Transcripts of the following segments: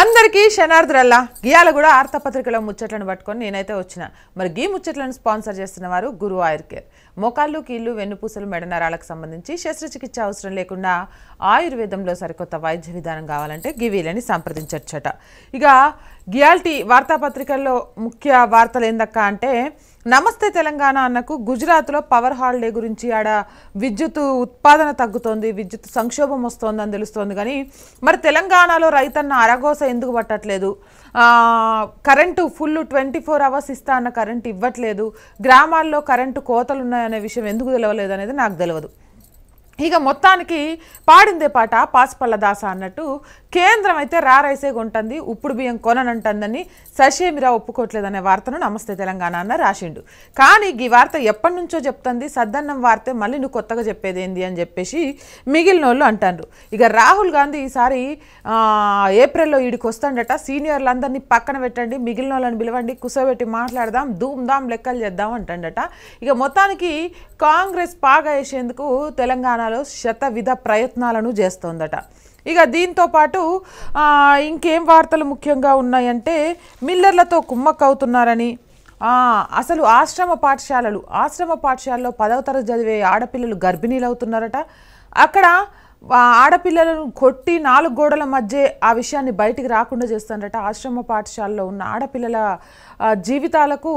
అందరికీ శనార్థులల్లా గియాల కూడా ఆర్తపత్రికలో ముచ్చట్లను పట్టుకొని నేనైతే వచ్చిన మరి గీ ముచ్చట్లను స్పాన్సర్ చేస్తున్న వారు గురు ఆయుర్ కేర్ మోకాళ్ళు కీళ్ళు వెన్నుపూసలు మెడనరాలకు సంబంధించి శస్త్రచికిత్స అవసరం లేకుండా ఆయుర్వేదంలో సరికొత్త వైద్య విధానం కావాలంటే గివీలని సంప్రదించచ్చట ఇక గియాల్టీ వార్తాపత్రికల్లో ముఖ్య వార్తలు ఏందక్క అంటే నమస్తే తెలంగాణ అన్నకు గుజరాత్లో పవర్ హాలిడే గురించి ఆడ విద్యుత్ ఉత్పాదన తగ్గుతోంది విద్యుత్ సంక్షోభం వస్తోందని తెలుస్తోంది కానీ మరి తెలంగాణలో రైతన్న అరగోస ఎందుకు పట్టట్లేదు current full twenty four hours ఇస్తా అన్న కరెంటు ఇవ్వట్లేదు గ్రామాల్లో కరెంటు కోతలు ఉన్నాయనే విషయం ఎందుకు తెలవలేదు అనేది నాకు తెలియదు ఇక మొత్తానికి పాడిందే పాట పాసిపల్ల దాస అన్నట్టు కేంద్రం అయితే రారైసే కొంటుంది ఉప్పుడు బియ్యం కొననంటుందని శశేమిరా ఒప్పుకోవట్లేదనే వార్తను నమస్తే తెలంగాణ అన్న రాసిండు కానీ ఈ వార్త ఎప్పటి నుంచో చెప్తుంది సద్దన్నం వార్తే మళ్ళీ నువ్వు కొత్తగా చెప్పేది ఏంది అని చెప్పేసి మిగిలిన వాళ్ళు అంటారు ఇక రాహుల్ గాంధీ ఈసారి ఏప్రిల్లో ఈడికి వస్తాడట సీనియర్లందరినీ పక్కన పెట్టండి మిగిలిన వాళ్ళని పిలవండి కుసోబెట్టి మాట్లాడదాం ధూమ్ధామ్ లెక్కలు చేద్దాం అంటాడట ఇక మొత్తానికి కాంగ్రెస్ పాగా వేసేందుకు తెలంగాణలో శతవిధ ప్రయత్నాలను చేస్తోందట ఇక దీంతో పాటు ఇంకేం వార్తలు ముఖ్యంగా ఉన్నాయంటే మిల్లర్లతో కుమ్మక్ అవుతున్నారని అసలు ఆశ్రమ పాఠశాలలు ఆశ్రమ పాఠశాలలో పదవ తరగతి చదివే ఆడపిల్లలు గర్భిణీలు అవుతున్నారట అక్కడ ఆడపిల్లలను కొట్టి నాలుగు గోడల మధ్య ఆ విషయాన్ని బయటికి రాకుండా చేస్తారట ఆశ్రమ పాఠశాలలో ఉన్న ఆడపిల్లల జీవితాలకు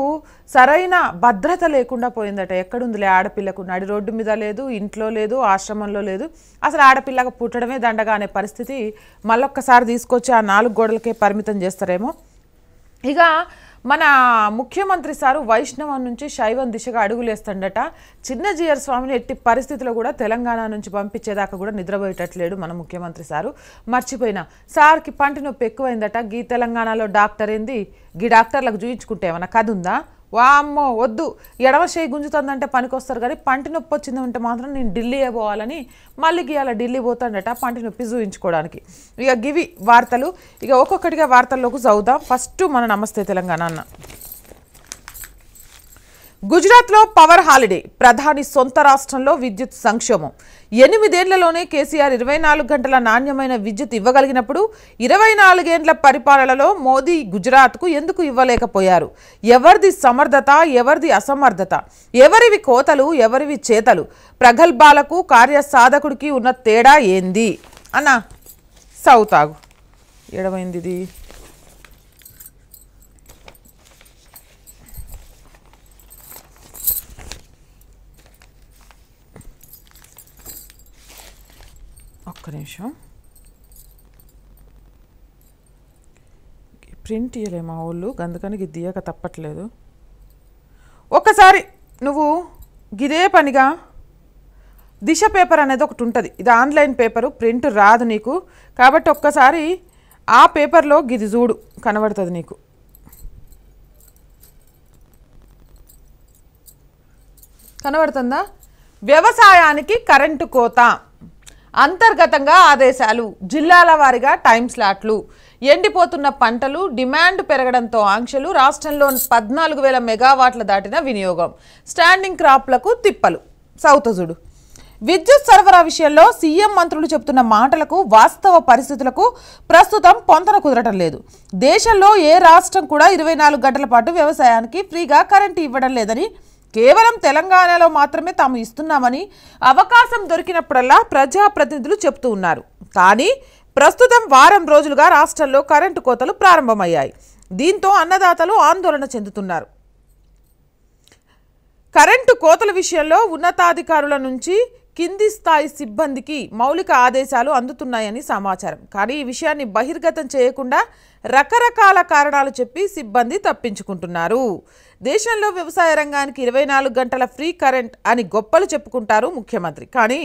సరైన భద్రత లేకుండా పోయిందట ఎక్కడుందిలే ఆడపిల్లకు నడి రోడ్డు మీద లేదు ఇంట్లో లేదు ఆశ్రమంలో లేదు అసలు ఆడపిల్లకు పుట్టడమే దండగా అనే పరిస్థితి మళ్ళొక్కసారి తీసుకొచ్చి ఆ నాలుగు గోడలకే పరిమితం చేస్తారేమో ఇక మన ముఖ్యమంత్రి సారు వైష్ణవం నుంచి శైవం దిశగా అడుగులేస్తుండట చిన్న జీఆర్ స్వామిని ఎట్టి పరిస్థితిలో కూడా తెలంగాణ నుంచి పంపించేదాకా కూడా నిద్రపోయేటట్లేడు మన ముఖ్యమంత్రి సారు మర్చిపోయిన సార్కి పంటి నొప్పి ఎక్కువైందట గీ తెలంగాణలో డాక్టర్ ఏంది గీ డాక్టర్లకు చూయించుకుంటే ఏమన్నా కదుందా వామ్మో వద్దు ఎడవ చేయి గుంజుతుందంటే పనికొస్తారు కానీ పంటి నొప్పి వచ్చింది అంటే మాత్రం నేను ఢిల్లీ అయిపోవాలని మళ్ళీ అలా ఢిల్లీ పోతాడట పంటి నొప్పి చూయించుకోవడానికి ఇక గివి వార్తలు ఇక ఒక్కొక్కటిగా వార్తల్లోకి చదువుదాం ఫస్ట్ మన నమస్తే తెలంగాణ అన్న గుజరాత్లో పవర్ హాలిడే ప్రధాని సొంత రాష్ట్రంలో విద్యుత్ సంక్షోభం ఎనిమిదేళ్లలోనే కేసీఆర్ ఇరవై నాలుగు గంటల నాణ్యమైన విద్యుత్ ఇవ్వగలిగినప్పుడు ఇరవై నాలుగేండ్ల పరిపాలనలో మోదీ గుజరాత్కు ఎందుకు ఇవ్వలేకపోయారు ఎవరిది సమర్థత ఎవరిది అసమర్థత ఎవరివి కోతలు ఎవరివి చేతలు ప్రగల్భాలకు కార్యసాధకుడికి ఉన్న తేడా ఏంది అన్న సౌతాగు ఏడవైంది ఇది ఒక్క ప్రింట్ ఇవ్వలే మా వాళ్ళు అందుకని గిద్దియాక తప్పట్లేదు ఒక్కసారి నువ్వు గిదే పనిగా దిశ పేపర్ అనేది ఒకటి ఉంటుంది ఇది ఆన్లైన్ పేపరు ప్రింట్ రాదు నీకు కాబట్టి ఒక్కసారి ఆ పేపర్లో గిది చూడు కనబడుతుంది నీకు కనబడుతుందా వ్యవసాయానికి కరెంటు కోత అంతర్గతంగా ఆదేశాలు జిల్లాల వారీగా టైం స్లాట్లు ఎండిపోతున్న పంటలు డిమాండ్ పెరగడంతో ఆంక్షలు రాష్ట్రంలో పద్నాలుగు వేల మెగావాట్ల దాటిన వినియోగం స్టాండింగ్ క్రాప్లకు తిప్పలు సౌతజుడు విద్యుత్ సరఫరా విషయంలో సీఎం మంత్రులు చెబుతున్న మాటలకు వాస్తవ పరిస్థితులకు ప్రస్తుతం పొంతన కుదరటం లేదు దేశంలో ఏ రాష్ట్రం కూడా ఇరవై గంటల పాటు వ్యవసాయానికి ఫ్రీగా కరెంటు ఇవ్వడం లేదని కేవలం తెలంగాణలో మాత్రమే తాము ఇస్తున్నామని అవకాశం దొరికినప్పుడల్లా ప్రజాప్రతినిధులు చెబుతూ ఉన్నారు కానీ ప్రస్తుతం వారం రోజులుగా రాష్ట్రంలో కరెంటు కోతలు ప్రారంభమయ్యాయి దీంతో అన్నదాతలు ఆందోళన చెందుతున్నారు కరెంటు కోతల విషయంలో ఉన్నతాధికారుల నుంచి కింది స్థాయి సిబ్బందికి మౌలిక ఆదేశాలు అందుతున్నాయని సమాచారం కానీ ఈ విషయాన్ని బహిర్గతం చేయకుండా రకరకాల కారణాలు చెప్పి సిబ్బంది తప్పించుకుంటున్నారు దేశంలో వ్యవసాయ రంగానికి ఇరవై నాలుగు గంటల ఫ్రీ కరెంట్ అని గొప్పలు చెప్పుకుంటారు ముఖ్యమంత్రి కానీ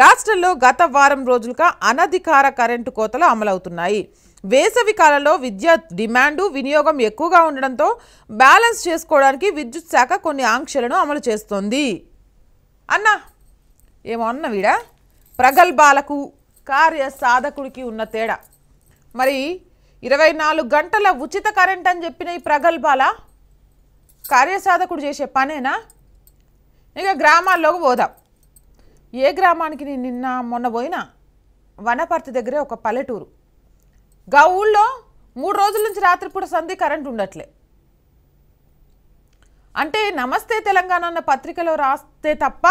రాష్ట్రంలో గత వారం రోజులుగా అనధికార కరెంటు కోతలు అమలవుతున్నాయి వేసవి కాలంలో విద్యుత్ డిమాండు వినియోగం ఎక్కువగా ఉండడంతో బ్యాలెన్స్ చేసుకోవడానికి విద్యుత్ శాఖ కొన్ని ఆంక్షలను అమలు చేస్తోంది అన్నా ఏమో అన్న వీడా ప్రగల్భాలకు కార్య సాధకుడికి ఉన్న తేడా మరి ఇరవై నాలుగు గంటల ఉచిత కరెంట్ అని చెప్పిన ఈ ప్రగల్భాల కార్యసాధకుడు చేసే పనేనా ఇక గ్రామాల్లోకి పోదాం ఏ గ్రామానికి నేను నిన్న మొన్న పోయినా వనపర్తి దగ్గరే ఒక పల్లెటూరు గా ఊళ్ళో మూడు రోజుల నుంచి రాత్రిపూట సంధి కరెంట్ ఉండట్లే అంటే నమస్తే తెలంగాణ అన్న పత్రికలో రాస్తే తప్ప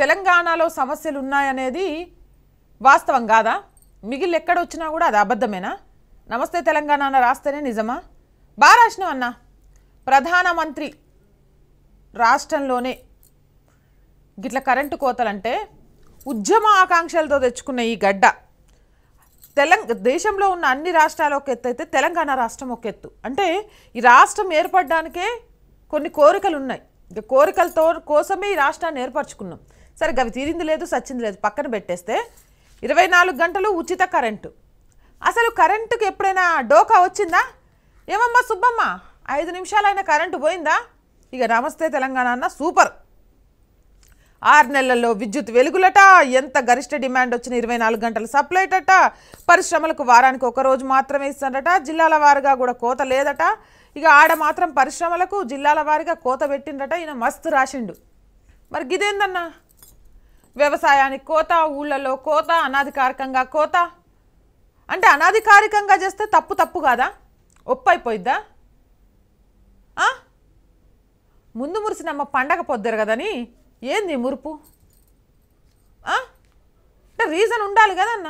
తెలంగాణలో సమస్యలు ఉన్నాయనేది వాస్తవం కాదా మిగిలి ఎక్కడ వచ్చినా కూడా అది అబద్ధమేనా నమస్తే తెలంగాణ అన్న రాస్తేనే నిజమా బాగా రాసినావు అన్నా ప్రధానమంత్రి రాష్ట్రంలోనే గిట్ల కరెంటు కోతలంటే ఉద్యమ ఆకాంక్షలతో తెచ్చుకున్న ఈ గడ్డ తెలంగ దేశంలో ఉన్న అన్ని రాష్ట్రాలు ఒక ఎత్తు అయితే తెలంగాణ రాష్ట్రం ఒక ఎత్తు అంటే ఈ రాష్ట్రం ఏర్పడడానికే కొన్ని కోరికలు ఉన్నాయి ఇంకా కోరికలతో కోసమే ఈ రాష్ట్రాన్ని ఏర్పరచుకున్నాం సరే అవి తీరింది లేదు సచ్చింది లేదు పక్కన పెట్టేస్తే ఇరవై గంటలు ఉచిత కరెంటు అసలు కరెంటుకి ఎప్పుడైనా డోకా వచ్చిందా ఏమమ్మా సుబ్బమ్మ ఐదు నిమిషాలైన కరెంటు పోయిందా ఇక నమస్తే తెలంగాణ అన్న సూపర్ ఆరు నెలల్లో విద్యుత్ వెలుగులట ఎంత గరిష్ట డిమాండ్ వచ్చిన ఇరవై నాలుగు గంటల సప్లైటట పరిశ్రమలకు వారానికి ఒకరోజు మాత్రమే ఇస్తారట జిల్లాల వారిగా కూడా కోత లేదట ఇక ఆడ మాత్రం పరిశ్రమలకు జిల్లాల వారిగా కోత పెట్టిండట ఈయన మస్తు రాసిండు మరి గిదేందన్నా వ్యవసాయానికి కోత ఊళ్ళలో కోత అనాధికారికంగా కోత అంటే అనాధికారికంగా చేస్తే తప్పు తప్పు కాదా ఒప్పైపోయిద్దా ముందు మురిసినమ్మ పండగ పొద్దురు కదని ఏంది మురుపు అంటే రీజన్ ఉండాలి కదన్న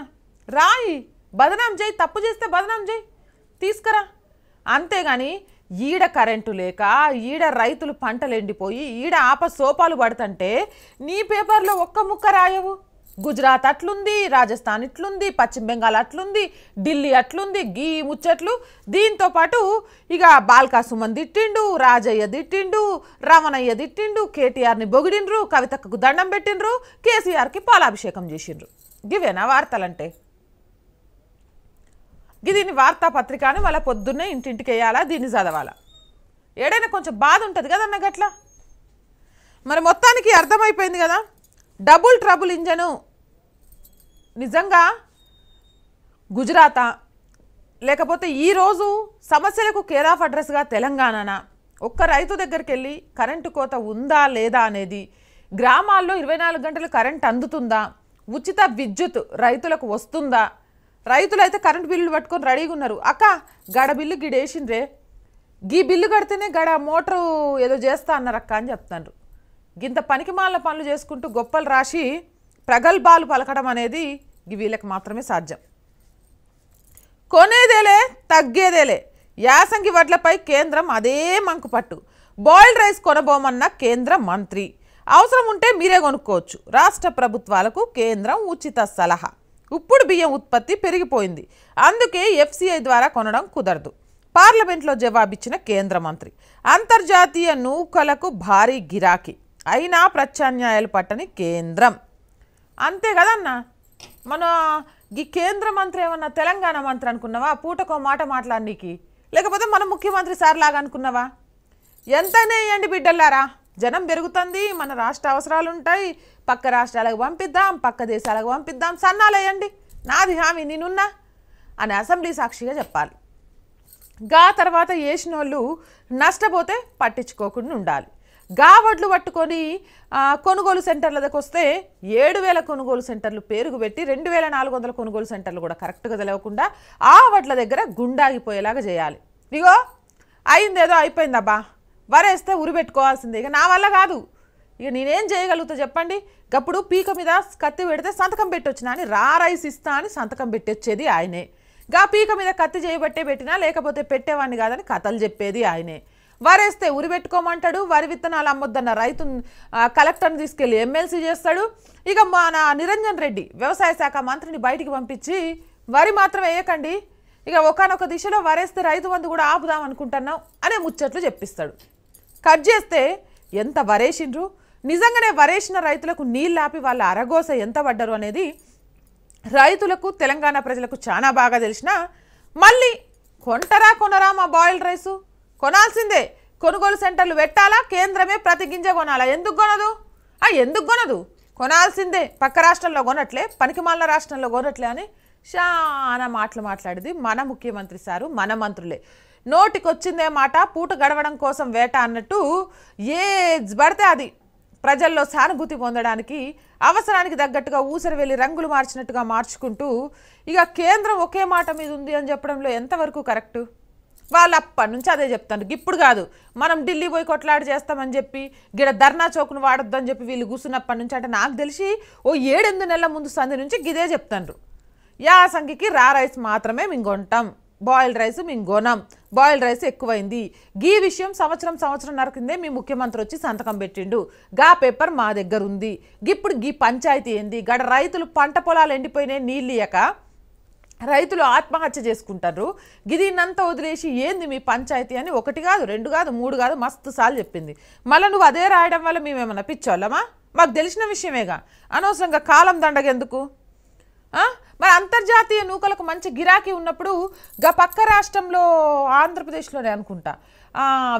రాయి బదనాం చేయి తప్పు చేస్తే బదనాం చేయి తీసుకురా అంతేగాని ఈడ కరెంటు లేక ఈడ రైతులు పంటలు ఎండిపోయి ఈడ ఆప సోపాలు పడుతుంటే నీ పేపర్లో ఒక్క ముక్క రాయవు గుజరాత్ అట్లుంది రాజస్థాన్ ఇట్లుంది పశ్చిమ బెంగాల్ అట్లుంది ఢిల్లీ అట్లుంది గీ ముచ్చట్లు దీంతో పాటు ఇక బాల్కా సుమన్ తిట్టిండు రాజయ్య తిట్టిండు రమణయ్య తిట్టిండు కేటీఆర్ని బొగిడిండ్రు కవితకు దండం పెట్టిండ్రు కేసీఆర్కి పాలాభిషేకం చేసిండ్రు గివేనా వార్తలంటే దీని అని మళ్ళీ పొద్దున్నే ఇంటింటికి వేయాలా దీన్ని చదవాలా ఏడైనా కొంచెం బాధ ఉంటుంది కదన్న గట్లా మరి మొత్తానికి అర్థమైపోయింది కదా డబుల్ ట్రబుల్ ఇంజను నిజంగా గుజరాతా లేకపోతే ఈరోజు సమస్యలకు కేర్ ఆఫ్ అడ్రస్గా తెలంగాణనా ఒక్క రైతు దగ్గరికి వెళ్ళి కరెంటు కోత ఉందా లేదా అనేది గ్రామాల్లో ఇరవై నాలుగు గంటలు కరెంట్ అందుతుందా ఉచిత విద్యుత్ రైతులకు వస్తుందా రైతులు అయితే కరెంటు బిల్లులు పట్టుకొని రెడీగా ఉన్నారు అక్క గడ బిల్లు గిడేసిండ్రే గీ బిల్లు కడితేనే గడ మోటారు ఏదో చేస్తా అన్నారక్క అని చెప్తాను గింత పనికిమాలిన పనులు చేసుకుంటూ గొప్పలు రాసి ప్రగల్భాలు పలకడం అనేది వీళ్ళకి మాత్రమే సాధ్యం కొనేదేలే తగ్గేదేలే యాసంగి వడ్లపై కేంద్రం అదే మంకుపట్టు బాయిల్డ్ రైస్ కొనబోమన్న కేంద్ర మంత్రి అవసరం ఉంటే మీరే కొనుక్కోవచ్చు రాష్ట్ర ప్రభుత్వాలకు కేంద్రం ఉచిత సలహా ఇప్పుడు బియ్యం ఉత్పత్తి పెరిగిపోయింది అందుకే ఎఫ్సిఐ ద్వారా కొనడం కుదరదు పార్లమెంట్లో జవాబిచ్చిన కేంద్ర మంత్రి అంతర్జాతీయ నూకలకు భారీ గిరాకీ అయినా ప్రత్యామ్నాయాలు పట్టని కేంద్రం అంతే కదన్నా మన ఈ కేంద్ర మంత్రి ఏమన్నా తెలంగాణ మంత్రి అనుకున్నావా పూటకో మాట మాట్లాడికి లేకపోతే మన ముఖ్యమంత్రి సార్ లాగా అనుకున్నావా ఎంతనే ఇవ్వండి బిడ్డలారా జనం పెరుగుతుంది మన రాష్ట్ర అవసరాలు ఉంటాయి పక్క రాష్ట్రాలకు పంపిద్దాం పక్క దేశాలకు పంపిద్దాం సన్నాలేయండి నాది హామీ నేనున్నా అని అసెంబ్లీ సాక్షిగా చెప్పాలి గా తర్వాత వేసిన వాళ్ళు నష్టపోతే పట్టించుకోకుండా ఉండాలి గావడ్లు పట్టుకొని కొనుగోలు సెంటర్ల దగ్గర వస్తే ఏడు వేల కొనుగోలు సెంటర్లు పేరుకు పెట్టి రెండు వేల నాలుగు వందల కొనుగోలు సెంటర్లు కూడా కరెక్ట్గా తెలవకుండా ఆ వడ్ల దగ్గర గుండాగిపోయేలాగా చేయాలి ఇగో అయిందేదో అయిపోయిందబ్బా వరేస్తే ఉరిపెట్టుకోవాల్సిందే ఇక నా వల్ల కాదు ఇక నేనేం చేయగలుగుతా చెప్పండి గప్పుడు పీక మీద కత్తి పెడితే సంతకం పెట్టొచ్చినా అని రారైస్ ఇస్తా అని సంతకం పెట్టొచ్చేది ఆయనే గా పీక మీద కత్తి చేయబట్టే పెట్టినా లేకపోతే పెట్టేవాడిని కాదని కథలు చెప్పేది ఆయనే వారేస్తే పెట్టుకోమంటాడు వరి విత్తనాలు అమ్మొద్దన్న రైతు కలెక్టర్ని తీసుకెళ్లి ఎమ్మెల్సీ చేస్తాడు ఇక మన నిరంజన్ రెడ్డి వ్యవసాయ శాఖ మంత్రిని బయటికి పంపించి వరి మాత్రం వేయకండి ఇక ఒకనొక దిశలో వరేస్తే రైతు బంధు కూడా ఆపుదాం అనుకుంటున్నాం అనే ముచ్చట్లు చెప్పిస్తాడు కట్ చేస్తే ఎంత వరేసిండ్రు నిజంగానే వరేసిన రైతులకు నీళ్ళాపి వాళ్ళ అరగోస ఎంత పడ్డరు అనేది రైతులకు తెలంగాణ ప్రజలకు చాలా బాగా తెలిసిన మళ్ళీ కొంటరా కొనరా మా బాయిల్డ్ రైసు కొనాల్సిందే కొనుగోలు సెంటర్లు పెట్టాలా కేంద్రమే ప్రతి గింజ కొనాలా ఎందుకు కొనదు ఆ ఎందుకు కొనదు కొనాల్సిందే పక్క రాష్ట్రంలో కొనట్లే పనికిమాల రాష్ట్రంలో కొనట్లే అని చాలా మాటలు మాట్లాడింది మన ముఖ్యమంత్రి సారు మన మంత్రులే నోటికొచ్చిందే మాట పూట గడవడం కోసం వేట అన్నట్టు ఏ పడితే అది ప్రజల్లో సానుభూతి పొందడానికి అవసరానికి తగ్గట్టుగా ఊసరి వెళ్ళి రంగులు మార్చినట్టుగా మార్చుకుంటూ ఇక కేంద్రం ఒకే మాట మీద ఉంది అని చెప్పడంలో ఎంతవరకు కరెక్టు వాళ్ళు అప్పటి నుంచి అదే చెప్తాను ఇప్పుడు కాదు మనం ఢిల్లీ పోయి కొట్లాడి చేస్తామని చెప్పి గిడ ధర్నా చౌక్ను వాడొద్దు అని చెప్పి వీళ్ళు కూర్చున్నప్పటి నుంచి అంటే నాకు తెలిసి ఓ ఏడెనిమిది నెలల ముందు సంధి నుంచి గిదే చెప్తాను యాసంగికి రా రైస్ మాత్రమే మింగొంటాం బాయిల్డ్ రైస్ కొనం బాయిల్డ్ రైస్ ఎక్కువైంది గీ విషయం సంవత్సరం సంవత్సరం నరకిందే మీ ముఖ్యమంత్రి వచ్చి సంతకం పెట్టిండు గా పేపర్ మా దగ్గర ఉంది ఇప్పుడు గీ పంచాయతీ ఏంది గడ రైతులు పంట పొలాలు ఎండిపోయినాయి నీళ్ళు రైతులు ఆత్మహత్య చేసుకుంటారు గిదినంతా వదిలేసి ఏంది మీ పంచాయతీ అని ఒకటి కాదు రెండు కాదు మూడు కాదు మస్తు సార్లు చెప్పింది మళ్ళీ నువ్వు అదే రాయడం వల్ల మేమేమన్నా పిచ్చోళ్ళమా మాకు తెలిసిన విషయమేగా అనవసరంగా కాలం దండగెందుకు మరి అంతర్జాతీయ నూకలకు మంచి గిరాకీ ఉన్నప్పుడు గా పక్క రాష్ట్రంలో ఆంధ్రప్రదేశ్లోనే అనుకుంటా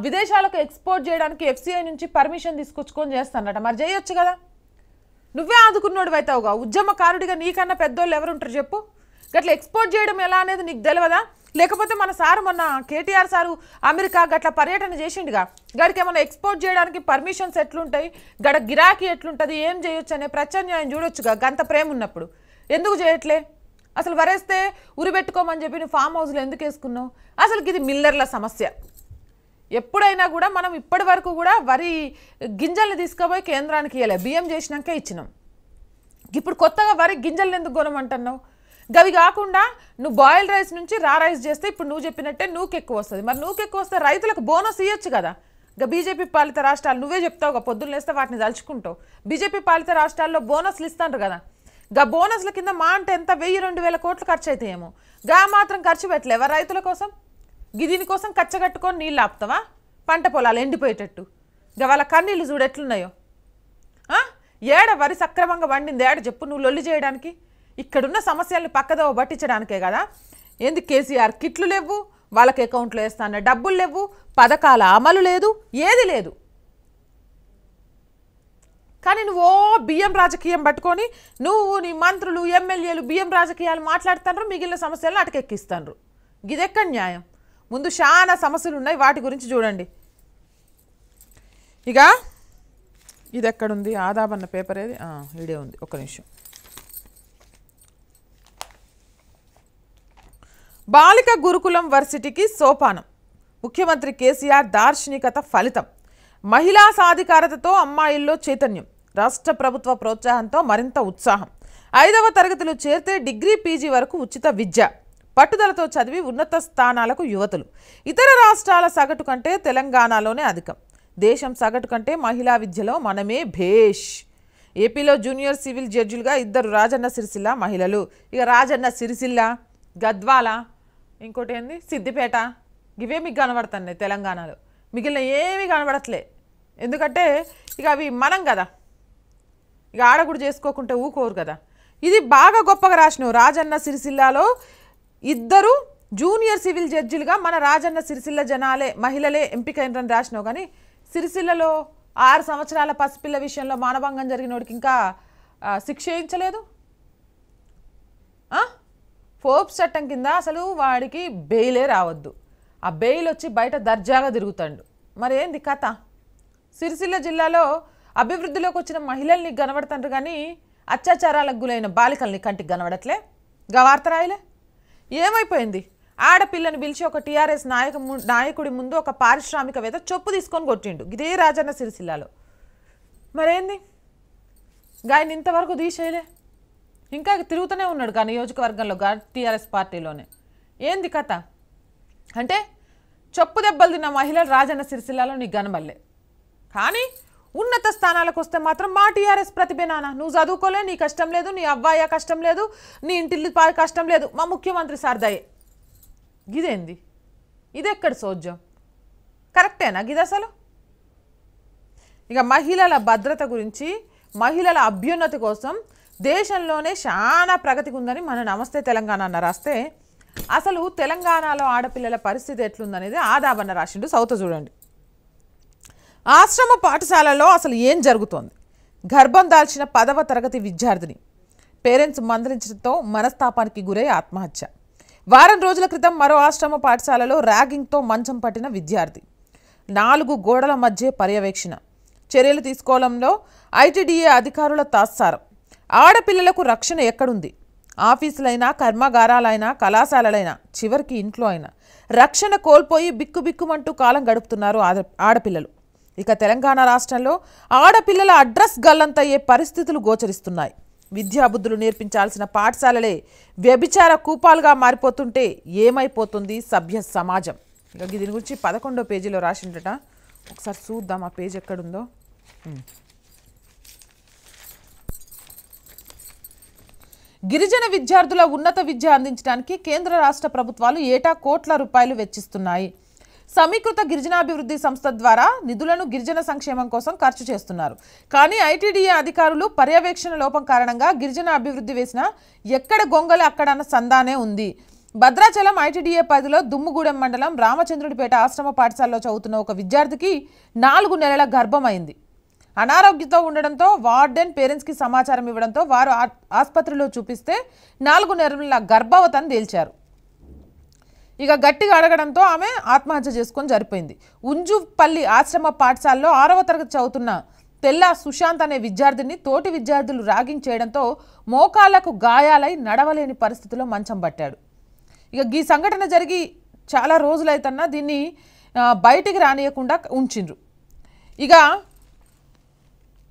విదేశాలకు ఎక్స్పోర్ట్ చేయడానికి ఎఫ్సీఐ నుంచి పర్మిషన్ తీసుకొచ్చుకొని చేస్తానట మరి చేయొచ్చు కదా నువ్వే ఆదుకున్నోడు అవుతావుగా ఉద్యమకారుడిగా నీకన్నా పెద్దోళ్ళు ఎవరుంటారు చెప్పు గట్లా ఎక్స్పోర్ట్ చేయడం ఎలా అనేది నీకు తెలియదా లేకపోతే మన సారు మొన్న కేటీఆర్ సారు అమెరికా గట్ల పర్యటన చేసిండుగా గడికి ఏమైనా ఎక్స్పోర్ట్ చేయడానికి పర్మిషన్స్ ఎట్లుంటాయి గడ గిరాకీ ఎట్లుంటుంది ఏం చేయొచ్చు అనే ప్రత్యామ్నాయం చూడొచ్చుగా గంత ప్రేమ ఉన్నప్పుడు ఎందుకు చేయట్లే అసలు వరేస్తే పెట్టుకోమని చెప్పి నువ్వు ఫామ్ హౌస్లో ఎందుకు వేసుకున్నావు అసలు ఇది మిల్లర్ల సమస్య ఎప్పుడైనా కూడా మనం ఇప్పటి వరకు కూడా వరి గింజల్ని తీసుకుపోయి కేంద్రానికి ఇవ్వలే బియ్యం చేసినాకే ఇచ్చినాం ఇప్పుడు కొత్తగా వరి గింజల్ని ఎందుకు కొనమంటున్నావు గవి కాకుండా నువ్వు బాయిల్డ్ రైస్ నుంచి రా రైస్ చేస్తే ఇప్పుడు నువ్వు చెప్పినట్టే నూకె ఎక్కువ వస్తుంది మరి నూకె ఎక్కువ వస్తే రైతులకు బోనస్ ఇవ్వచ్చు కదా ఇక బీజేపీ పాలిత రాష్ట్రాలు నువ్వే చెప్తావు ఒక పొద్దున్న లేస్తే వాటిని దలుచుకుంటావు బీజేపీ పాలిత రాష్ట్రాల్లో బోనస్లు ఇస్తాను కదా గా బోనస్ల కింద మా అంటే ఎంత వెయ్యి రెండు వేల కోట్లు ఖర్చు అవుతాయేమో గా మాత్రం ఖర్చు పెట్టలేవా రైతుల కోసం గిదిని కోసం కచ్చగట్టుకొని నీళ్ళు ఆపుతావా పంట పొలాలు ఎండిపోయేటట్టు ఇక వాళ్ళ కన్నీళ్ళు చూడెట్లున్నాయో ఏడ వరి సక్రమంగా వండింది ఏడ చెప్పు నువ్వు లొల్లి చేయడానికి ఇక్కడున్న సమస్యల్ని పక్కదో పట్టించడానికే కదా ఎందుకు కేసీఆర్ కిట్లు లేవు వాళ్ళకి అకౌంట్లో వేస్తాన్న డబ్బులు లేవు పథకాల అమలు లేదు ఏది లేదు కానీ నువ్వు ఓ బియ్యం రాజకీయం పట్టుకొని నువ్వు నీ మంత్రులు ఎమ్మెల్యేలు బియ్యం రాజకీయాలు మాట్లాడుతున్నారు మిగిలిన సమస్యలను అటకెక్కిస్తారు గిదెక్కడ న్యాయం ముందు చాలా సమస్యలు ఉన్నాయి వాటి గురించి చూడండి ఇక ఇది ఎక్కడుంది ఆదాబన్న పేపర్ ఏది ఇడే ఉంది ఒక నిమిషం బాలిక గురుకులం వర్సిటీకి సోపానం ముఖ్యమంత్రి కేసీఆర్ దార్శనికత ఫలితం మహిళా సాధికారతతో అమ్మాయిల్లో చైతన్యం రాష్ట్ర ప్రభుత్వ ప్రోత్సాహంతో మరింత ఉత్సాహం ఐదవ తరగతిలో చేరితే డిగ్రీ పీజీ వరకు ఉచిత విద్య పట్టుదలతో చదివి ఉన్నత స్థానాలకు యువతులు ఇతర రాష్ట్రాల సగటు కంటే తెలంగాణలోనే అధికం దేశం సగటు కంటే మహిళా విద్యలో మనమే భేష్ ఏపీలో జూనియర్ సివిల్ జడ్జిలుగా ఇద్దరు రాజన్న సిరిసిల్ల మహిళలు ఇక రాజన్న సిరిసిల్ల గద్వాల ఇంకోటి ఏంది సిద్దిపేట ఇవే మీకు కనబడుతున్నాయి తెలంగాణలో మిగిలిన ఏమీ కనబడట్లే ఎందుకంటే ఇక అవి మనం కదా ఇక ఆడ కూడా చేసుకోకుంటే ఊకోరు కదా ఇది బాగా గొప్పగా రాసినావు రాజన్న సిరిసిల్లాలో ఇద్దరు జూనియర్ సివిల్ జడ్జిలుగా మన రాజన్న సిరిసిల్ల జనాలే మహిళలే ఎంపికైనని రాసినావు కానీ సిరిసిల్లలో ఆరు సంవత్సరాల పసిపిల్ల విషయంలో మానభంగం జరిగినోడికి ఇంకా శిక్ష వేయించలేదు ఫోర్బ్స్ చట్టం కింద అసలు వాడికి బెయిలే రావద్దు ఆ బెయిల్ వచ్చి బయట దర్జాగా తిరుగుతాడు మరి ఏంది కథ సిరిసిల్ల జిల్లాలో అభివృద్ధిలోకి వచ్చిన మహిళల్ని కనబడతాడు కానీ అత్యాచారాలకు గురైన బాలికల్ని కంటికి కనబడట్లే వార్త రాయలే ఏమైపోయింది ఆడపిల్లని పిలిచి ఒక టీఆర్ఎస్ నాయక నాయకుడి ముందు ఒక పారిశ్రామికవేత్త చొప్పు తీసుకొని కొట్టిండు ఇదే రాజన్న సిరిసిల్లాలో మరేంది గాయని ఇంతవరకు తీసేయలే ఇంకా తిరుగుతూనే ఉన్నాడు కానీ నియోజకవర్గంలో టీఆర్ఎస్ పార్టీలోనే ఏంది కథ అంటే చెప్పు దెబ్బలు తిన్న మహిళలు రాజన్న సిరిసిల్లాలో నీకు గనబల్లే కానీ ఉన్నత స్థానాలకు వస్తే మాత్రం మా టీఆర్ఎస్ ప్రతిభే నాన్న నువ్వు చదువుకోలే నీ కష్టం లేదు నీ అబ్బాయి కష్టం లేదు నీ ఇంటిల్లి కష్టం లేదు మా ముఖ్యమంత్రి సార్దాయే ఇది ఎక్కడ సోద్యం కరెక్టేనా గిది అసలు ఇక మహిళల భద్రత గురించి మహిళల అభ్యున్నతి కోసం దేశంలోనే చాలా ప్రగతికి ఉందని మన నమస్తే తెలంగాణ అన్న రాస్తే అసలు తెలంగాణలో ఆడపిల్లల పరిస్థితి ఎట్లుందనేది ఆదాబన్న రాసిండు సౌత చూడండి ఆశ్రమ పాఠశాలలో అసలు ఏం జరుగుతోంది గర్భం దాల్చిన పదవ తరగతి విద్యార్థిని పేరెంట్స్ మందలించడంతో మనస్తాపానికి గురై ఆత్మహత్య వారం రోజుల క్రితం మరో ఆశ్రమ పాఠశాలలో ర్యాగింగ్తో మంచం పట్టిన విద్యార్థి నాలుగు గోడల మధ్య పర్యవేక్షణ చర్యలు తీసుకోవడంలో ఐటీడీఏ అధికారుల తాత్సారం ఆడపిల్లలకు రక్షణ ఎక్కడుంది ఆఫీసులైనా కర్మాగారాలైనా కళాశాలలైనా చివరికి ఇంట్లో అయినా రక్షణ కోల్పోయి బిక్కుబిక్కుమంటూ కాలం గడుపుతున్నారు ఆడపిల్లలు ఇక తెలంగాణ రాష్ట్రంలో ఆడపిల్లల అడ్రస్ గల్లంతయ్యే పరిస్థితులు గోచరిస్తున్నాయి విద్యాబుద్ధులు నేర్పించాల్సిన పాఠశాలలే వ్యభిచార కూపాలుగా మారిపోతుంటే ఏమైపోతుంది సభ్య సమాజం ఇక దీని గురించి పదకొండో పేజీలో రాసిండట ఒకసారి చూద్దాం ఆ పేజ్ ఎక్కడుందో గిరిజన విద్యార్థుల ఉన్నత విద్య అందించడానికి కేంద్ర రాష్ట్ర ప్రభుత్వాలు ఏటా కోట్ల రూపాయలు వెచ్చిస్తున్నాయి సమీకృత గిరిజనాభివృద్ధి సంస్థ ద్వారా నిధులను గిరిజన సంక్షేమం కోసం ఖర్చు చేస్తున్నారు కానీ ఐటీడీఏ అధికారులు పర్యవేక్షణ లోపం కారణంగా గిరిజన అభివృద్ధి వేసిన ఎక్కడ గొంగలు అక్కడ సందానే ఉంది భద్రాచలం ఐటీడీఏ పరిధిలో దుమ్ముగూడెం మండలం రామచంద్రుడిపేట ఆశ్రమ పాఠశాలలో చదువుతున్న ఒక విద్యార్థికి నాలుగు నెలల గర్భమైంది అనారోగ్యంతో ఉండడంతో వార్డెన్ పేరెంట్స్కి సమాచారం ఇవ్వడంతో వారు ఆసుపత్రిలో చూపిస్తే నాలుగు నెలల గర్భవతని తేల్చారు ఇక గట్టిగా అడగడంతో ఆమె ఆత్మహత్య చేసుకొని జరిపోయింది ఉంజుపల్లి ఆశ్రమ పాఠశాలలో ఆరవ తరగతి చదువుతున్న తెల్ల సుశాంత్ అనే విద్యార్థిని తోటి విద్యార్థులు ర్యాగింగ్ చేయడంతో మోకాళ్లకు గాయాలై నడవలేని పరిస్థితిలో మంచం పట్టాడు ఇక ఈ సంఘటన జరిగి చాలా రోజులైతన్నా దీన్ని బయటికి రానియకుండా ఉంచిండ్రు ఇక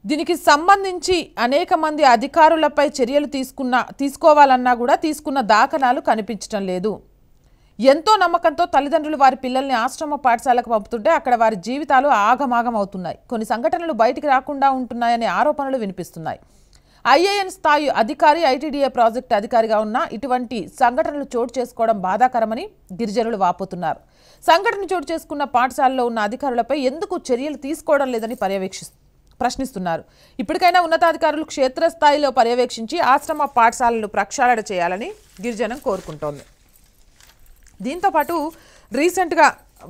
దీనికి సంబంధించి అనేక మంది అధికారులపై చర్యలు తీసుకున్న తీసుకోవాలన్నా కూడా తీసుకున్న దాఖలాలు కనిపించడం లేదు ఎంతో నమ్మకంతో తల్లిదండ్రులు వారి పిల్లల్ని ఆశ్రమ పాఠశాలకు పంపుతుంటే అక్కడ వారి జీవితాలు ఆగమాగం అవుతున్నాయి కొన్ని సంఘటనలు బయటికి రాకుండా ఉంటున్నాయనే ఆరోపణలు వినిపిస్తున్నాయి ఐఏఎన్ స్థాయి అధికారి ఐటీడీఏ ప్రాజెక్టు అధికారిగా ఉన్న ఇటువంటి సంఘటనలు చోటు చేసుకోవడం బాధాకరమని గిరిజనులు వాపోతున్నారు సంఘటన చోటు చేసుకున్న పాఠశాలలో ఉన్న అధికారులపై ఎందుకు చర్యలు తీసుకోవడం లేదని పర్యవేక్షిస్తున్నారు ప్రశ్నిస్తున్నారు ఇప్పటికైనా ఉన్నతాధికారులు క్షేత్రస్థాయిలో పర్యవేక్షించి ఆశ్రమ పాఠశాలలు ప్రక్షాళన చేయాలని గిరిజనం కోరుకుంటోంది దీంతోపాటు రీసెంట్గా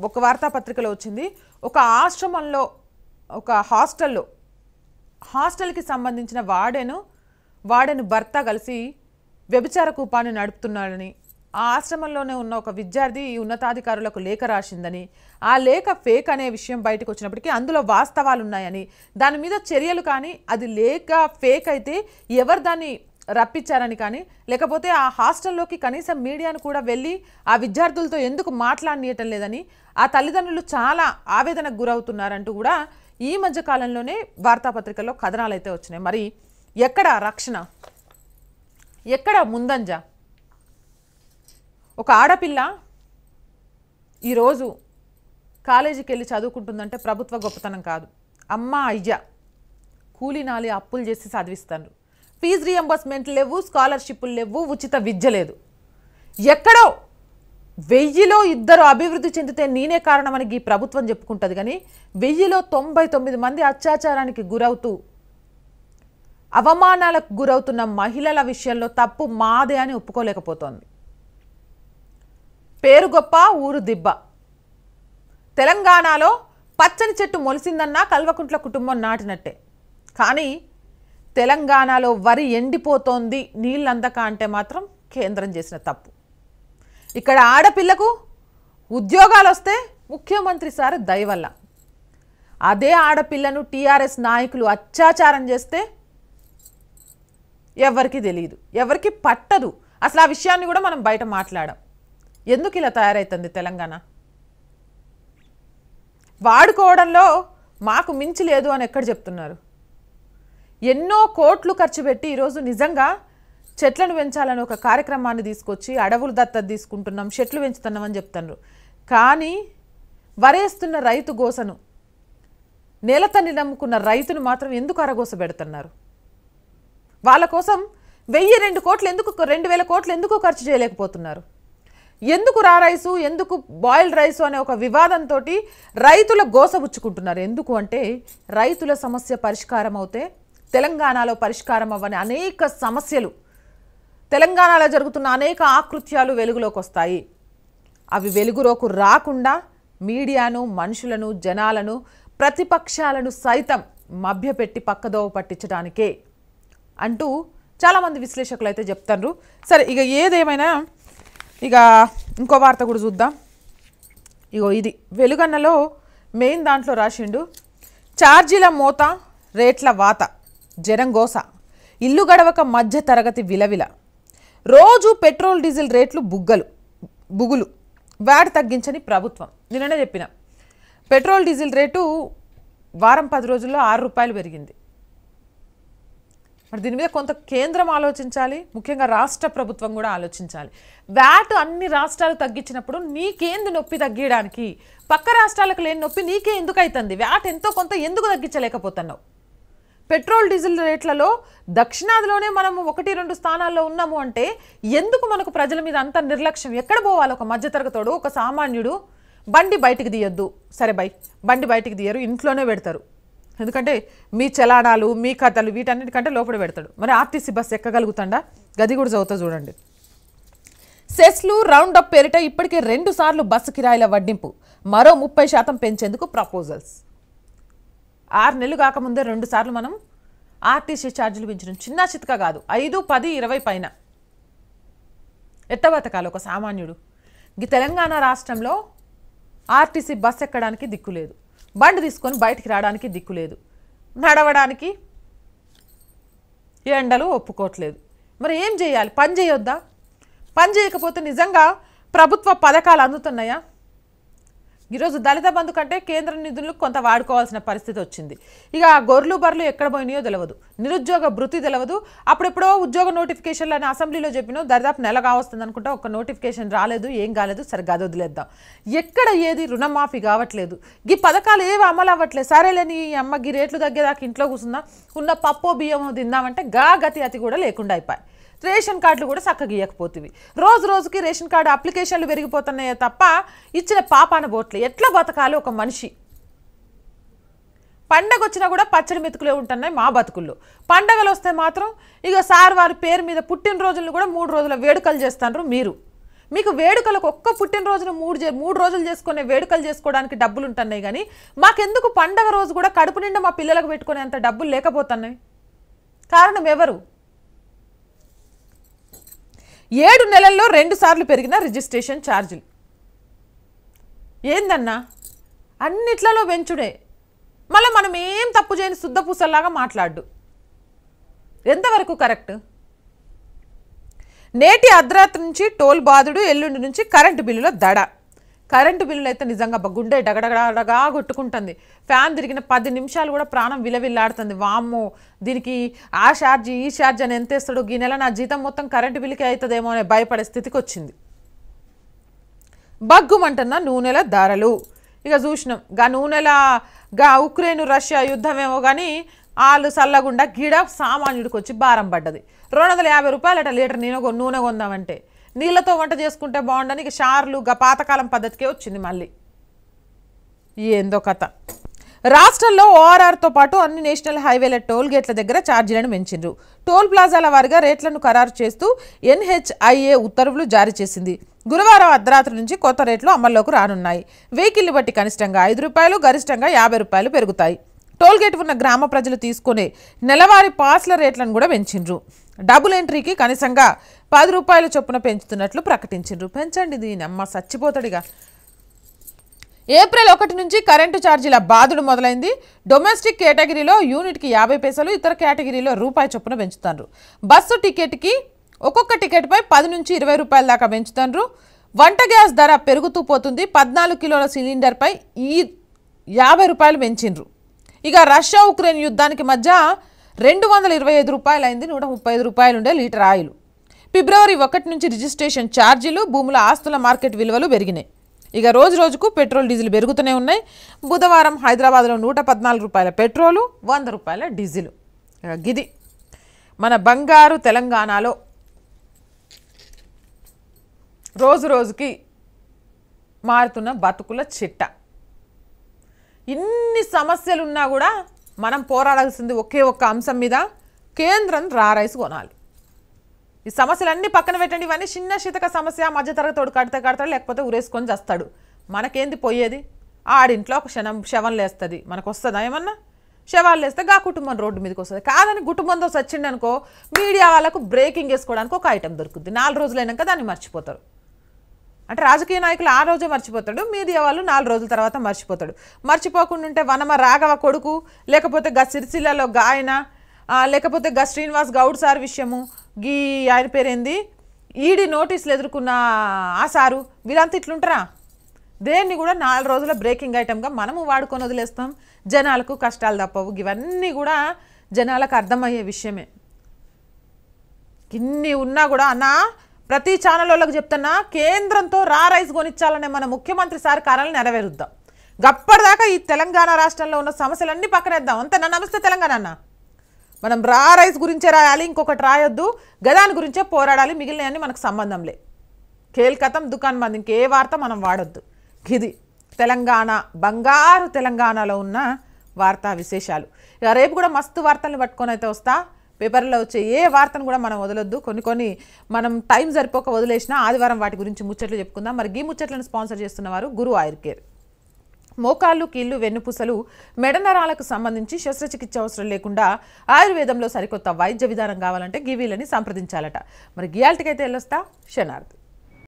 ఒక వార్తాపత్రికలో వచ్చింది ఒక ఆశ్రమంలో ఒక హాస్టల్లో హాస్టల్కి సంబంధించిన వాడెను వాడెను భర్త కలిసి వ్యభిచార కూపాన్ని నడుపుతున్నాడని ఆ ఆశ్రమంలోనే ఉన్న ఒక విద్యార్థి ఈ ఉన్నతాధికారులకు లేఖ రాసిందని ఆ లేఖ ఫేక్ అనే విషయం బయటకు వచ్చినప్పటికీ అందులో వాస్తవాలు ఉన్నాయని దాని మీద చర్యలు కానీ అది లేఖ ఫేక్ అయితే ఎవరు దాన్ని రప్పించారని కానీ లేకపోతే ఆ హాస్టల్లోకి కనీసం మీడియాను కూడా వెళ్ళి ఆ విద్యార్థులతో ఎందుకు మాట్లాడియటం లేదని ఆ తల్లిదండ్రులు చాలా ఆవేదనకు గురవుతున్నారంటూ కూడా ఈ మధ్య కాలంలోనే వార్తాపత్రికల్లో కథనాలు అయితే వచ్చినాయి మరి ఎక్కడ రక్షణ ఎక్కడ ముందంజ ఒక ఆడపిల్ల ఈరోజు కాలేజీకి వెళ్ళి చదువుకుంటుందంటే ప్రభుత్వ గొప్పతనం కాదు అమ్మ అయ్య కూలినాలి అప్పులు చేసి చదివిస్తాను ఫీజు రియంబర్స్మెంట్లు లేవు స్కాలర్షిప్లు లేవు ఉచిత విద్య లేదు ఎక్కడో వెయ్యిలో ఇద్దరు అభివృద్ధి చెందితే నేనే కారణమని ఈ ప్రభుత్వం చెప్పుకుంటుంది కానీ వెయ్యిలో తొంభై తొమ్మిది మంది అత్యాచారానికి గురవుతూ అవమానాలకు గురవుతున్న మహిళల విషయంలో తప్పు మాదే అని ఒప్పుకోలేకపోతోంది పేరు గొప్ప ఊరు దిబ్బ తెలంగాణలో పచ్చని చెట్టు మొలిసిందన్నా కల్వకుంట్ల కుటుంబం నాటినట్టే కానీ తెలంగాణలో వరి ఎండిపోతోంది నీళ్ళందక అంటే మాత్రం కేంద్రం చేసిన తప్పు ఇక్కడ ఆడపిల్లకు ఉద్యోగాలు వస్తే ముఖ్యమంత్రి సార్ దయవల్ల అదే ఆడపిల్లను టీఆర్ఎస్ నాయకులు అత్యాచారం చేస్తే ఎవరికి తెలియదు ఎవరికి పట్టదు అసలు ఆ విషయాన్ని కూడా మనం బయట మాట్లాడాం ఎందుకు ఇలా తయారవుతుంది తెలంగాణ వాడుకోవడంలో మాకు మించి లేదు అని ఎక్కడ చెప్తున్నారు ఎన్నో కోట్లు ఖర్చు పెట్టి ఈరోజు నిజంగా చెట్లను పెంచాలని ఒక కార్యక్రమాన్ని తీసుకొచ్చి అడవులు దత్త తీసుకుంటున్నాం చెట్లు పెంచుతున్నామని చెప్తున్నారు కానీ వరేస్తున్న రైతు గోసను నేలతన్ని నమ్ముకున్న రైతును మాత్రం ఎందుకు అరగోస పెడుతున్నారు వాళ్ళ కోసం వెయ్యి రెండు కోట్లు ఎందుకు రెండు వేల కోట్లు ఎందుకు ఖర్చు చేయలేకపోతున్నారు ఎందుకు రా రైసు ఎందుకు బాయిల్డ్ రైసు అనే ఒక వివాదంతో రైతుల గోసబుచ్చుకుంటున్నారు ఎందుకు అంటే రైతుల సమస్య పరిష్కారం అవుతే తెలంగాణలో పరిష్కారం అవ్వని అనేక సమస్యలు తెలంగాణలో జరుగుతున్న అనేక ఆకృత్యాలు వెలుగులోకి వస్తాయి అవి వెలుగులోకి రాకుండా మీడియాను మనుషులను జనాలను ప్రతిపక్షాలను సైతం మభ్యపెట్టి పక్కదోవ పట్టించడానికే అంటూ చాలామంది విశ్లేషకులు అయితే చెప్తారు సరే ఇక ఏదేమైనా ఇక ఇంకో వార్త కూడా చూద్దాం ఇగో ఇది వెలుగన్నలో మెయిన్ దాంట్లో రాసిండు ఛార్జీల మోత రేట్ల వాత జనంగోస ఇల్లు గడవక మధ్య తరగతి విలవిల రోజు పెట్రోల్ డీజిల్ రేట్లు బుగ్గలు బుగులు వాడి తగ్గించని ప్రభుత్వం నిన్ననే చెప్పిన పెట్రోల్ డీజిల్ రేటు వారం పది రోజుల్లో ఆరు రూపాయలు పెరిగింది మరి దీని మీద కొంత కేంద్రం ఆలోచించాలి ముఖ్యంగా రాష్ట్ర ప్రభుత్వం కూడా ఆలోచించాలి వ్యాట్ అన్ని రాష్ట్రాలు తగ్గించినప్పుడు నీకేంది నొప్పి తగ్గించడానికి పక్క రాష్ట్రాలకు లేని నొప్పి నీకే ఎందుకు అవుతుంది వ్యాట్ ఎంతో కొంత ఎందుకు తగ్గించలేకపోతున్నావు పెట్రోల్ డీజిల్ రేట్లలో దక్షిణాదిలోనే మనము ఒకటి రెండు స్థానాల్లో ఉన్నాము అంటే ఎందుకు మనకు ప్రజల మీద అంత నిర్లక్ష్యం ఎక్కడ పోవాలి ఒక మధ్యతరగతోడు ఒక సామాన్యుడు బండి బయటికి తీయొద్దు సరే బై బండి బయటికి తీయరు ఇంట్లోనే పెడతారు ఎందుకంటే మీ చలానాలు మీ కథలు వీటన్నిటికంటే లోపల పెడతాడు మరి ఆర్టీసీ బస్ ఎక్కగలుగుతాడా గది కూడా చదువుతా చూడండి సెస్లు రౌండ్ అప్ పేరిట ఇప్పటికే రెండు సార్లు బస్సు కిరాయిల వడ్డింపు మరో ముప్పై శాతం పెంచేందుకు ప్రపోజల్స్ ఆరు నెలలు కాకముందే రెండు సార్లు మనం ఆర్టీసీ ఛార్జీలు పెంచడం చిన్న చితక కాదు ఐదు పది ఇరవై పైన ఎట్ట బతకాలి ఒక సామాన్యుడు ఈ తెలంగాణ రాష్ట్రంలో ఆర్టీసీ బస్ ఎక్కడానికి దిక్కు లేదు బండి తీసుకొని బయటికి రావడానికి దిక్కు లేదు నడవడానికి ఎండలు ఒప్పుకోవట్లేదు మరి ఏం చేయాలి పని చేయొద్దా పని చేయకపోతే నిజంగా ప్రభుత్వ పథకాలు అందుతున్నాయా ఈరోజు దళిత బంధు కంటే కేంద్ర నిధులు కొంత వాడుకోవాల్సిన పరిస్థితి వచ్చింది ఇక గొర్రెలు బర్రెలు ఎక్కడ పోయినాయో తెలియదు నిరుద్యోగ భృతి తెలియదు అప్పుడెప్పుడో ఉద్యోగ నోటిఫికేషన్లు అని అసెంబ్లీలో చెప్పిన దరిదాపు నెల కావస్తుంది అనుకుంటే ఒక నోటిఫికేషన్ రాలేదు ఏం కాలేదు సరిగ్గా వదిలేద్దాం ఎక్కడ ఏది రుణమాఫీ కావట్లేదు ఈ పథకాలు ఏవి అమలు అవ్వట్లేదు సరేలే నీ అమ్మ గీ రేట్లు తగ్గేదాకా ఇంట్లో కూర్చుందా ఉన్న పప్పు బియ్యం తిందామంటే గా గతి అతి కూడా లేకుండా అయిపోయి రేషన్ కార్డులు కూడా చక్కగా ఇవ్వకపోతుంది రోజు రోజుకి రేషన్ కార్డు అప్లికేషన్లు పెరిగిపోతున్నాయే తప్ప ఇచ్చిన పాపాన బోట్లు ఎట్లా బతకాలి ఒక మనిషి పండగ వచ్చినా కూడా పచ్చడి మెతుకులే ఉంటున్నాయి మా బతుకుల్లో పండగలు వస్తే మాత్రం ఇక సార్ వారి పేరు మీద పుట్టినరోజులను కూడా మూడు రోజుల వేడుకలు చేస్తారు మీరు మీకు వేడుకలకు ఒక్క పుట్టినరోజున మూడు మూడు రోజులు చేసుకునే వేడుకలు చేసుకోవడానికి డబ్బులు ఉంటున్నాయి కానీ మాకెందుకు పండగ రోజు కూడా కడుపు నిండా మా పిల్లలకు పెట్టుకునేంత డబ్బులు లేకపోతున్నాయి కారణం ఎవరు ఏడు నెలల్లో సార్లు పెరిగిన రిజిస్ట్రేషన్ ఛార్జీలు ఏందన్నా అన్నిట్లలో పెంచుడే మళ్ళీ మనం ఏం తప్పు చేయని శుద్ధపూసల్లాగా మాట్లాడు ఎంతవరకు కరెక్ట్ నేటి అర్ధరాత్రి నుంచి టోల్ బాధుడు ఎల్లుండి నుంచి కరెంటు బిల్లుల దడ కరెంటు బిల్లులు అయితే నిజంగా గుండె డగడగడగా కొట్టుకుంటుంది ఫ్యాన్ తిరిగిన పది నిమిషాలు కూడా ప్రాణం విలవిల్లాడుతుంది వామ్మో దీనికి ఆ ఛార్జ్ ఈ ఛార్జ్ అని ఎంత ఇస్తాడు ఈ నెల నా జీతం మొత్తం కరెంటు బిల్లుకే అవుతుందేమో అనే భయపడే స్థితికి వచ్చింది బగ్గుమంటున్న నూనెల ధరలు ఇక చూసినాం గా నూనెల గా ఉక్రెయిన్ రష్యా యుద్ధమేమో కానీ వాళ్ళు చల్లగుండా గిడ సామాన్యుడికి వచ్చి భారం పడ్డది రెండు వందల యాభై రూపాయలట లీటర్ నేను నూనె కొందామంటే నీళ్ళతో వంట చేసుకుంటే బాగుండని షార్లు పాతకాలం పద్ధతికే వచ్చింది మళ్ళీ ఏందో కథ రాష్ట్రంలో ఓఆర్ఆర్తో పాటు అన్ని నేషనల్ హైవేల టోల్ గేట్ల దగ్గర ఛార్జీలను పెంచిండ్రు టోల్ ప్లాజాల వారిగా రేట్లను ఖరారు చేస్తూ ఎన్హెచ్ఐఏ ఉత్తర్వులు జారీ చేసింది గురువారం అర్ధరాత్రి నుంచి కొత్త రేట్లు అమల్లోకి రానున్నాయి వెహికల్ని బట్టి కనిష్టంగా ఐదు రూపాయలు గరిష్టంగా యాభై రూపాయలు పెరుగుతాయి టోల్ గేట్ ఉన్న గ్రామ ప్రజలు తీసుకునే నెలవారీ పాస్ల రేట్లను కూడా పెంచిండ్రు డబుల్ ఎంట్రీకి కనీసంగా పది రూపాయల చొప్పున పెంచుతున్నట్లు ప్రకటించారు పెంచండి దీని అమ్మ చచ్చిపోతాడిగా ఏప్రిల్ ఒకటి నుంచి కరెంటు ఛార్జీల బాధుడు మొదలైంది డొమెస్టిక్ కేటగిరీలో యూనిట్కి యాభై పైసలు ఇతర కేటగిరీలో రూపాయి చొప్పున పెంచుతారు బస్సు టికెట్కి ఒక్కొక్క టికెట్పై పది నుంచి ఇరవై రూపాయల దాకా పెంచుతారు వంట గ్యాస్ ధర పెరుగుతూ పోతుంది పద్నాలుగు కిలోల సిలిండర్పై ఈ యాభై రూపాయలు పెంచిండ్రు ఇక రష్యా ఉక్రెయిన్ యుద్ధానికి మధ్య రెండు వందల ఇరవై ఐదు రూపాయలు అయింది నూట ముప్పై ఐదు రూపాయలు ఉండే లీటర్ ఆయిల్ ఫిబ్రవరి ఒకటి నుంచి రిజిస్ట్రేషన్ ఛార్జీలు భూముల ఆస్తుల మార్కెట్ విలువలు పెరిగినాయి ఇక రోజు రోజుకు పెట్రోల్ డీజిల్ పెరుగుతూనే ఉన్నాయి బుధవారం హైదరాబాద్లో నూట పద్నాలుగు రూపాయల పెట్రోలు వంద రూపాయల డీజిల్ గిది మన బంగారు తెలంగాణలో రోజు రోజుకి మారుతున్న బతుకుల చిట్ట ఇన్ని సమస్యలున్నా కూడా మనం పోరాడాల్సింది ఒకే ఒక్క అంశం మీద కేంద్రం రారైసి కొనాలి ఈ సమస్యలన్నీ పక్కన పెట్టండి ఇవన్నీ చిన్న శీతక సమస్య తోడు కడితే కడతాడు లేకపోతే ఉరేసుకొని చేస్తాడు మనకేంది పోయేది ఆడింట్లో ఒక క్షణం శవం లేస్తుంది మనకు వస్తుందా ఏమన్నా శవాలు లేస్తే గా కుటుంబం రోడ్డు మీదకి వస్తుంది కాదని కుటుంబంతో సచ్చిండి అనుకో మీడియా వాళ్ళకు బ్రేకింగ్ వేసుకోవడానికి ఒక ఐటెం దొరుకుతుంది నాలుగు రోజులు అయినాక దాన్ని మర్చిపోతారు అంటే రాజకీయ నాయకులు ఆ రోజే మర్చిపోతాడు మీడియా వాళ్ళు నాలుగు రోజుల తర్వాత మర్చిపోతాడు మర్చిపోకుండా ఉంటే వనమ రాఘవ కొడుకు లేకపోతే గా సిరిసిల్లలో గాయన లేకపోతే గా శ్రీనివాస్ గౌడ్ సార్ విషయము గీ ఆయన పేరేంది ఈడి నోటీసులు ఎదుర్కొన్న ఆ సారు వీళ్ళంతా ఇట్లుంటారా దేన్ని కూడా నాలుగు రోజుల బ్రేకింగ్ ఐటెంగా మనము వాడుకొని వదిలేస్తాం జనాలకు కష్టాలు తప్పవు ఇవన్నీ కూడా జనాలకు అర్థమయ్యే విషయమే ఇన్ని ఉన్నా కూడా అన్నా ప్రతి ఛానల్ వాళ్ళకి చెప్తున్నా కేంద్రంతో రా రైస్ కొనిచ్చాలనే మన ముఖ్యమంత్రి సార్ కారాలు నెరవేరుద్దాం గప్పటిదాకా ఈ తెలంగాణ రాష్ట్రంలో ఉన్న సమస్యలన్నీ పక్కనేద్దాం అంతేనా నమస్తే తెలంగాణ అన్నా మనం రా రైస్ గురించే రాయాలి ఇంకొకటి రాయొద్దు గదాని గురించే పోరాడాలి మిగిలినవన్నీ మనకు సంబంధం లే కేల్కతం దుకాన్ మంది ఇంకే వార్త మనం వాడొద్దు ఇది తెలంగాణ బంగారు తెలంగాణలో ఉన్న వార్తా విశేషాలు ఇక రేపు కూడా మస్తు వార్తలను పట్టుకొని అయితే వస్తా పేపర్లో వచ్చే ఏ వార్తను కూడా మనం వదలొద్దు కొన్ని కొన్ని మనం టైం సరిపోక వదిలేసినా ఆదివారం వాటి గురించి ముచ్చట్లు చెప్పుకుందాం మరి ఈ ముచ్చట్లను స్పాన్సర్ చేస్తున్నవారు గురు ఆయుర్ కేర్ మోకాళ్ళు కీళ్లు వెన్నుపూసలు మెడనరాలకు సంబంధించి శస్త్రచికిత్స అవసరం లేకుండా ఆయుర్వేదంలో సరికొత్త వైద్య విధానం కావాలంటే గివీలని సంప్రదించాలట మరి గియాల్టికైతే వెళ్ళొస్తా శనార్థి